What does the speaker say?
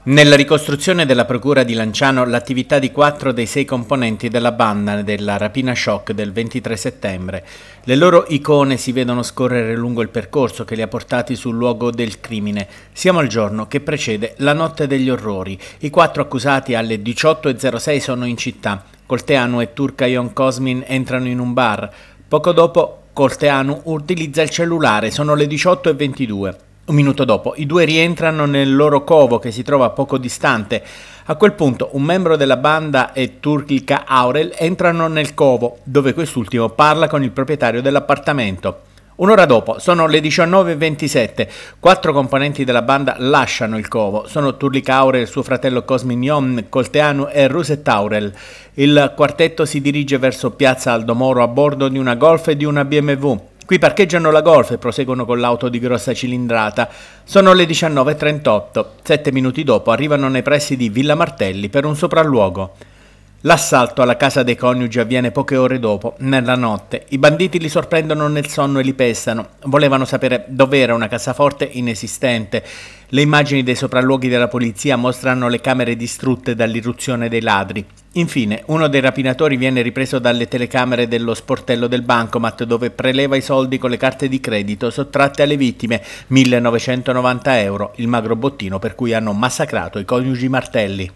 Nella ricostruzione della Procura di Lanciano l'attività di quattro dei sei componenti della banda della rapina shock del 23 settembre. Le loro icone si vedono scorrere lungo il percorso che li ha portati sul luogo del crimine. Siamo al giorno che precede la notte degli orrori. I quattro accusati alle 18.06 sono in città. Colteanu e Turcayon Cosmin entrano in un bar. Poco dopo Colteanu utilizza il cellulare, sono le 18.22. Un minuto dopo, i due rientrano nel loro covo che si trova poco distante. A quel punto un membro della banda e Turkica Aurel entrano nel covo, dove quest'ultimo parla con il proprietario dell'appartamento. Un'ora dopo, sono le 19.27, quattro componenti della banda lasciano il covo, sono Turlik Aurel, suo fratello Cosmignon, Colteanu e Ruset Aurel. Il quartetto si dirige verso piazza Aldomoro a bordo di una Golf e di una BMW. Qui parcheggiano la Golf e proseguono con l'auto di grossa cilindrata. Sono le 19.38. Sette minuti dopo arrivano nei pressi di Villa Martelli per un sopralluogo. L'assalto alla casa dei coniugi avviene poche ore dopo, nella notte. I banditi li sorprendono nel sonno e li pestano. Volevano sapere dov'era una cassaforte inesistente. Le immagini dei sopralluoghi della polizia mostrano le camere distrutte dall'irruzione dei ladri. Infine, uno dei rapinatori viene ripreso dalle telecamere dello sportello del bancomat dove preleva i soldi con le carte di credito sottratte alle vittime, 1990 euro, il magro bottino per cui hanno massacrato i coniugi Martelli.